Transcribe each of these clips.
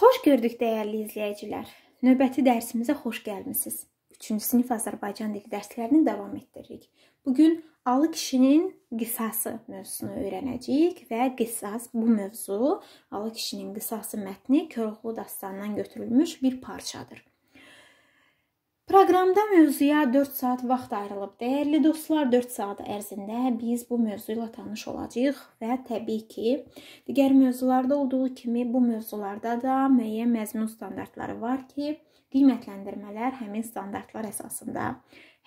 Xoş gördük dəyərli izləyicilər. Növbəti dərsimizə xoş gəlmisiniz. 3-cü sinif Azərbaycan dili dərslərini davam etdiririk. Bu gün alı kişinin qisası mövzusunu öyrənəcəyik və qisas bu mövzu alı kişinin qisası mətni Koroğlu dastanından götürülmüş bir parçadır. Proqramda mövzuya 4 saat vaxt ayrılıb. Dəyərli dostlar, 4 saat ərzində biz bu mövzu ilə tanış olacağıq və təbii ki, digər mövzularda olduğu kimi bu mövzularda da müəyyən məzmun standartları var ki, qiymətləndirmələr həmin standartlar əsasında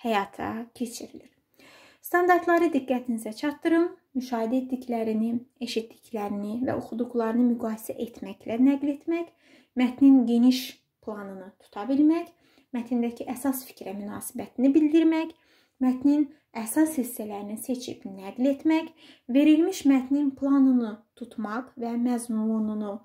həyata keçirilir. Standartları diqqətinizə çatdırın. Müşahidə etdiklərini, eşitdiklərini və oxuduqlarını müqayisə etməklə nəql etmək, mətnin geniş planını tuta bilmək mətndəki əsas fikrə münasibətini bildirmək, mətnin əsas hissələrini seçib nəql etmək, verilmiş mətnin planını tutmaq və məzmununu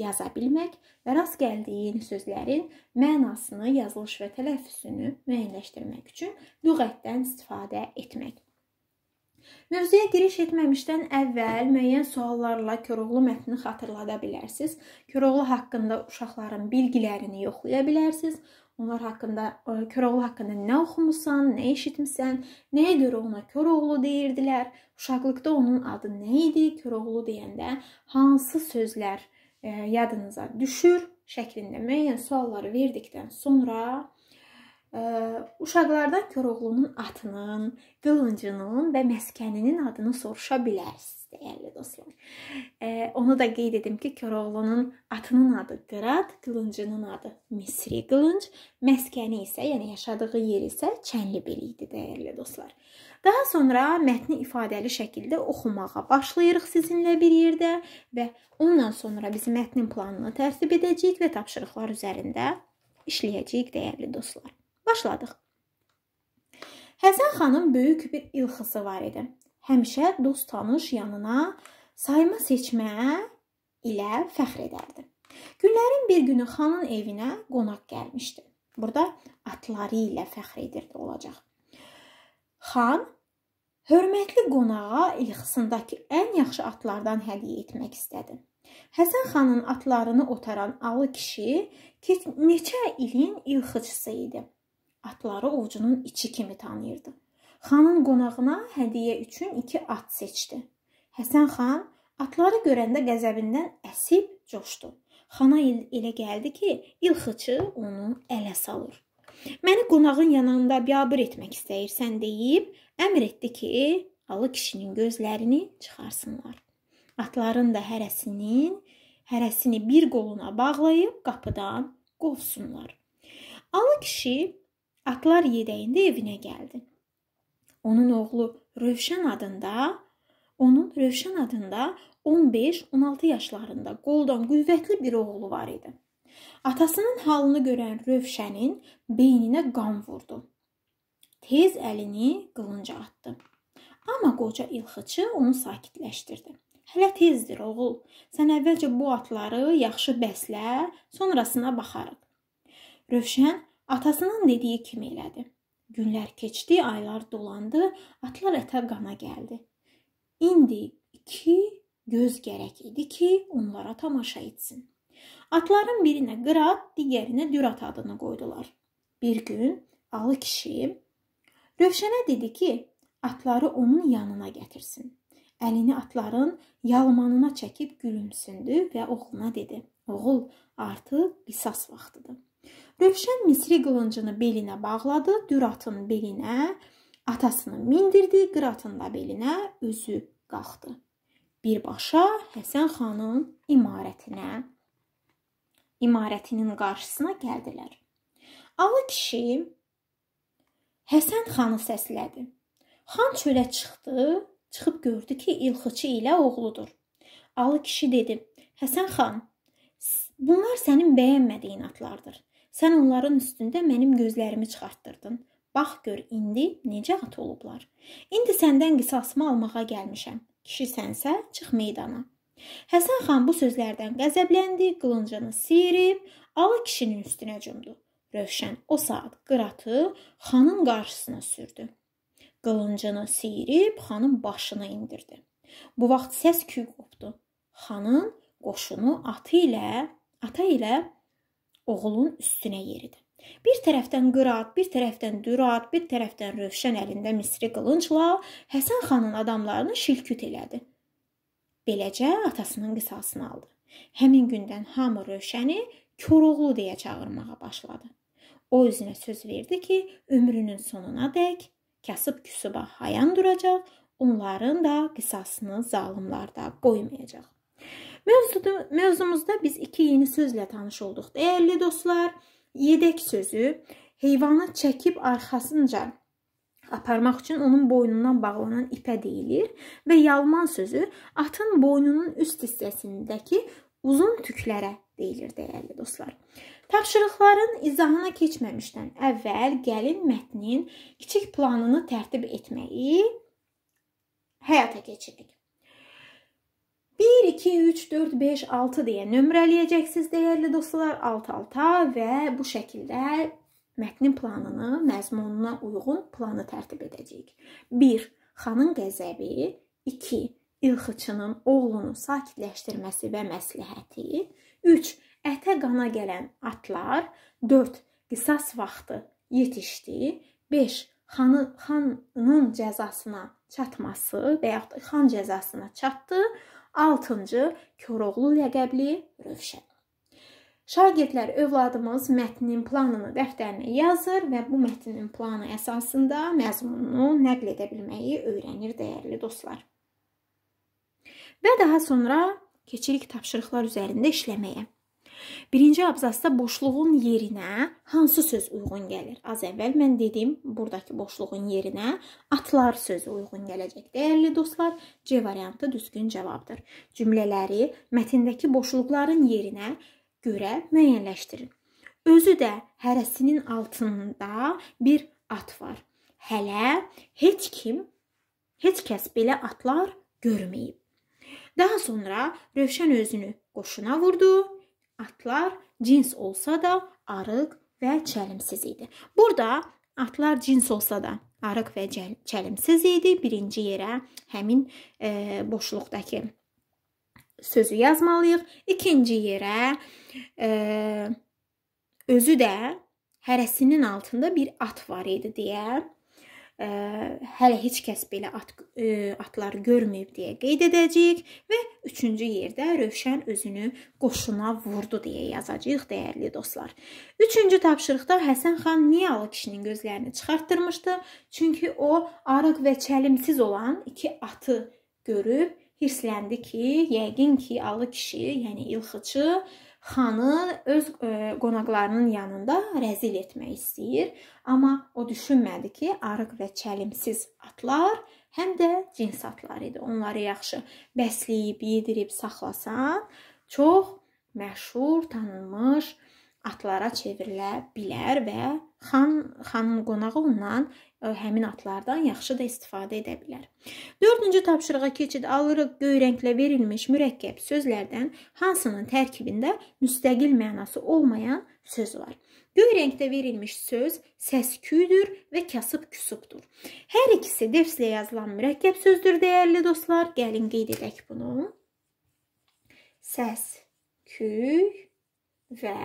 yaza bilmək və rast gəldiyi yeni sözlərin mənasını, yazılış və tələffüzünü müəyyənləşdirmək üçün lüğətdən istifadə etmək. Mövzuya giriş etməmişdən əvvəl müəyyən suallarla Koroğlu mətnini xatırlada bilərsiniz. Koroğlu haqqında uşaqların bilgilərini yoxlaya bilərsiniz. Onlar haqqında, e, Koroğlu haqqında nə oxumusan, nə eşitmisən, nəyə görə ona Koroğlu deyirdilər? Uşaqlıqda onun adı nə idi? Koroğlu deyəndə hansı sözlər e, yadınıza düşür şəklində müəyyən sualları verdikdən sonra uşaqlardan Koroğlunun atının, qılıncının və məskəninin adını soruşa bilərsiniz, dəyərli dostlar. Onu da qeyd edim ki, Koroğlunun atının adı Qırad, qılıncının adı Misri qılınc, məskəni isə, yəni yaşadığı yer isə Çənlibelə idi, dəyərli dostlar. Daha sonra mətni ifadəli şəkildə oxumağa başlayırıq sizinlə bir yerdə və ondan sonra biz mətnin planını tərtib edəcəyik və tapşırıqlar üzərində işləyəcəyik, dəyərli dostlar başladıq. Həsən xanın böyük bir ilxısı var idi. Həmişə dost tanış yanına sayma seçmə ilə fəxr edərdi. Günlərin bir günü xanın evinə qonaq gəlmişdi. Burada atları ilə fəxr edirdi olacaq. Xan hörmətli qonağa ilxısındakı ən yaxşı atlardan hədiyyə etmək istədi. Həsən xanın atlarını otaran alı kişi neçə ilin ilxıçısı idi. Atları ovcunun içi kimi tanıyırdı. Xanın qonağına hədiyyə üçün iki at seçdi. Həsən xan atları görəndə qəzəbindən əsib coşdu. Xana el elə gəldi ki, ilxıçı onu ələ salır. Məni qonağın yanında biabır etmək istəyirsən deyib, əmr etdi ki, alı kişinin gözlərini çıxarsınlar. Atların da hərəsinin hərəsini bir qoluna bağlayıb qapıdan qovsunlar. Alı kişi Atlar yedəyində evinə gəldi. Onun oğlu Rövşən adında, onun Rövşən adında 15-16 yaşlarında qoldan qüvvətli bir oğlu var idi. Atasının halını görən Rövşənin beyninə qan vurdu. Tez əlini qılınca atdı. Amma qoca ilxıçı onu sakitləşdirdi. Hələ tezdir, oğul. Sən əvvəlcə bu atları yaxşı bəslə, sonrasına baxarıq. Rövşən Atasının dediyi kimi elədi. Günlər keçdi, aylar dolandı, atlar ətə qana gəldi. İndi iki göz gərək idi ki, onlara tamaşa etsin. Atların birinə Qırat, digərinə Dürat adını qoydular. Bir gün Alı kişi Rövşənə dedi ki, atları onun yanına gətirsin. Əlini atların yalmanına çəkib gülümsündü və oğluna dedi: "Oğul, artıq qisas vaxtıdır." Rövşən misri qılıncını belinə bağladı, Düratın belinə, atasını mindirdi, Qıratın da belinə özü qalxdı. Birbaşa Həsən xanın imarətinə imarətinin qarşısına gəldilər. Alı kişi Həsən xanı səslədi. Xan çölə çıxdı, çıxıb gördü ki, ilxıçı ilə oğludur. Alı kişi dedi: "Həsən xan, bunlar sənin bəyənmədiyin atlardır. Sən onların üstündə mənim gözlərimi çıxartdırdın. Bax gör indi necə at olublar. İndi səndən qisasımı almağa gəlmişəm. Kişi sənsə çıx meydana. Həsən xan bu sözlərdən qəzəbləndi, qılıncını siyirib alı kişinin üstünə cumdu. Rövşən o saat qıratı xanın qarşısına sürdü. Qılıncını siyirib xanın başına endirdi. Bu vaxt səs küy qopdu. Xanın qoşunu atı ilə ata ilə oğlun üstünə yeridi. Bir tərəfdən Qırat, bir tərəfdən Dürat, bir tərəfdən Rövşən əlində misri qılıncla Həsən xanın adamlarını şilküt elədi. Beləcə atasının qisasını aldı. Həmin gündən hamı Rövşəni Koroğlu deyə çağırmağa başladı. O özünə söz verdi ki, ömrünün sonuna dək kasıb küsübə hayan duracaq, onların da qisasını zalımlarda qoymayacaq. Mövzuda, mövzumuzda biz iki yeni sözlə tanış olduq. Dəyərli dostlar, yedək sözü heyvanı çəkib arxasınca aparmaq üçün onun boynundan bağlanan ipə deyilir və yalman sözü atın boynunun üst hissəsindəki uzun tüklərə deyilir dəyərli dostlar. Tapşırıqların izahına keçməmişdən əvvəl gəlin mətnin kiçik planını tərtib etməyi həyata keçirdik. 1, 2, 3, 4, 5, 6 deyə nömrələyəcəksiniz dəyərli dostlar alt-alta və bu şəkildə mətnin planını, məzmununa uyğun planı tərtib edəcəyik. 1. Xanın qəzəbi 2. İlxıçının oğlunu sakitləşdirməsi və məsləhəti 3. Ətə qana gələn atlar 4. Qisas vaxtı yetişdi 5. Xanı, xanın cəzasına çatması və yaxud xan cəzasına çatdı. 6-cı Koroğlu ləqəbli Rövşən. Şagirdlər övladımız mətnin planını dəftərinə yazır və bu mətnin planı əsasında məzmununu nəql edə bilməyi öyrənir dəyərli dostlar. Və daha sonra keçirik tapşırıqlar üzərində işləməyə. Birinci abzasda boşluğun yerinə hansı söz uyğun gəlir? Az əvvəl mən dedim, burdakı boşluğun yerinə atlar sözü uyğun gələcək. Dəyərli dostlar, C variantı düzgün cavabdır. Cümlələri mətndəki boşluqların yerinə görə müəyyənləşdirin. Özü də hərəsinin altında bir at var. Hələ heç kim, heç kəs belə atlar görməyib. Daha sonra Rövşən özünü qoşuna vurdu Atlar cins olsa da arıq və çəlimsiz idi. Burada atlar cins olsa da arıq və çəlimsiz idi. Birinci yerə həmin e, boşluqdakı sözü yazmalıyıq. İkinci yerə e, özü də hərəsinin altında bir at var idi deyə ə, hələ heç kəs belə at ə, atları görməyib deyə qeyd edəcəyik və üçüncü yerdə Rövşən özünü qoşuna vurdu deyə yazacağıq dəyərli dostlar. Üçüncü tapşırıqda Həsən xan Niyalı kişinin gözlərini çıxartdırmışdı, çünki o arıq və çəlimsiz olan iki atı görüb hirsləndi ki, yəqin ki, alı kişi, yəni ilxıçı xanı öz ə, e, qonaqlarının yanında rəzil etmək istəyir, amma o düşünmədi ki, arıq və çəlimsiz atlar həm də cins atları idi. Onları yaxşı bəsləyib, yedirib saxlasan, çox məşhur, tanınmış atlara çevrilə bilər və xan xanım qonağı ondan e, həmin atlardan yaxşı da istifadə edə bilər. 4-cü tapşırığa keçid alırıq. Göy rənglə verilmiş mürəkkəb sözlərdən hansının tərkibində müstəqil mənası olmayan söz var? Göy rəngdə verilmiş söz səsküydür və kasıb küsubdur. Hər ikisi defslə yazılan mürəkkəb sözdür, dəyərli dostlar. Gəlin qeyd edək bunu. Səs, küy və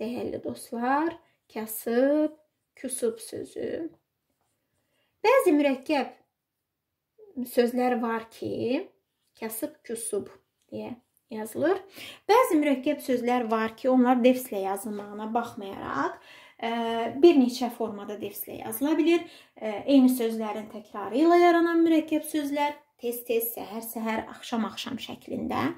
Dəyərli dostlar, kasıb, küsub sözü. Bəzi mürəkkəb sözlər var ki, kasıb, küsub deyə yazılır. Bəzi mürəkkəb sözlər var ki, onlar defslə yazılmağına baxmayaraq e, bir neçə formada defslə yazıla bilər. E, eyni sözlərin təkrarı ilə yaranan mürəkkəb sözlər tez-tez, səhər-səhər, axşam-axşam şəklində.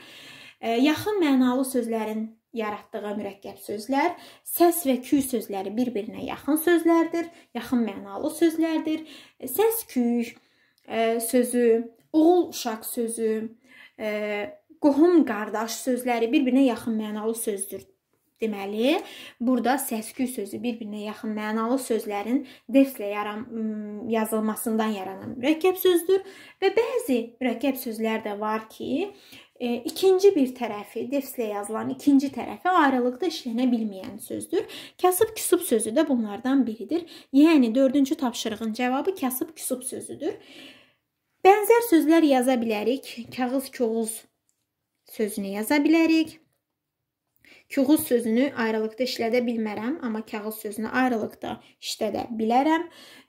E, yaxın mənalı sözlərin yaratdığı mürəkkəb sözlər səs və küy sözləri bir-birinə yaxın sözlərdir, yaxın mənalı sözlərdir. Səs küy ə, e, sözü, oğul uşaq sözü, ə, e, qohum qardaş sözləri bir-birinə yaxın mənalı sözdür. Deməli, burada səs-küy sözü bir-birinə yaxın mənalı sözlərin derslə yaran yazılmasından yaranan mürəkkəb sözdür və bəzi mürəkkəb sözlər də var ki, E, ikinci bir tərəfi, defslə yazılan ikinci tərəfi ayrılıqda işlənə bilməyən sözdür. Kasıb küsub sözü də bunlardan biridir. Yəni 4-cü tapşırığın cavabı kasıb küsub sözüdür. Bənzər sözlər yaza bilərik. Kağız, koğuz sözünü yaza bilərik. Kağız sözünü ayrılıqda işlədə bilmərəm, amma kağız sözünü ayrılıqda işlədə bilərəm.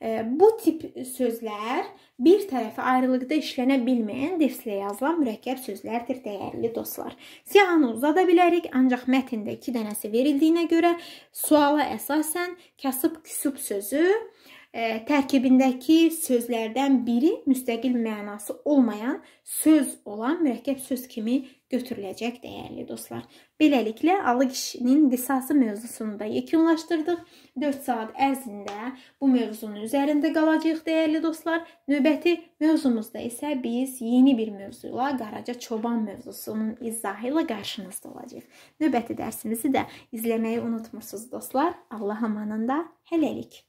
E, bu tip sözlər bir tərəfi ayrılıqda işlənə bilməyən derslə yazılan mürəkkəb sözlərdir, dəyərli dostlar. Siyahını uzada bilərik, ancaq mətndə 2 dənəsi verildiyinə görə suala əsasən kasıb küsub sözü e, tərkibindəki sözlərdən biri müstəqil mənası olmayan söz olan mürəkkəb söz kimi götürüləcək dəyərli dostlar. Beləliklə, alı kişinin qisası mövzusunu da yekunlaşdırdıq. 4 saat ərzində bu mövzunun üzərində qalacağıq dəyərli dostlar. Növbəti mövzumuzda isə biz yeni bir mövzuyla Qaraca çoban mövzusunun izahı ilə qarşınızda olacağıq. Növbəti dərsimizi də izləməyi unutmursuz dostlar. Allah amanında hələlik.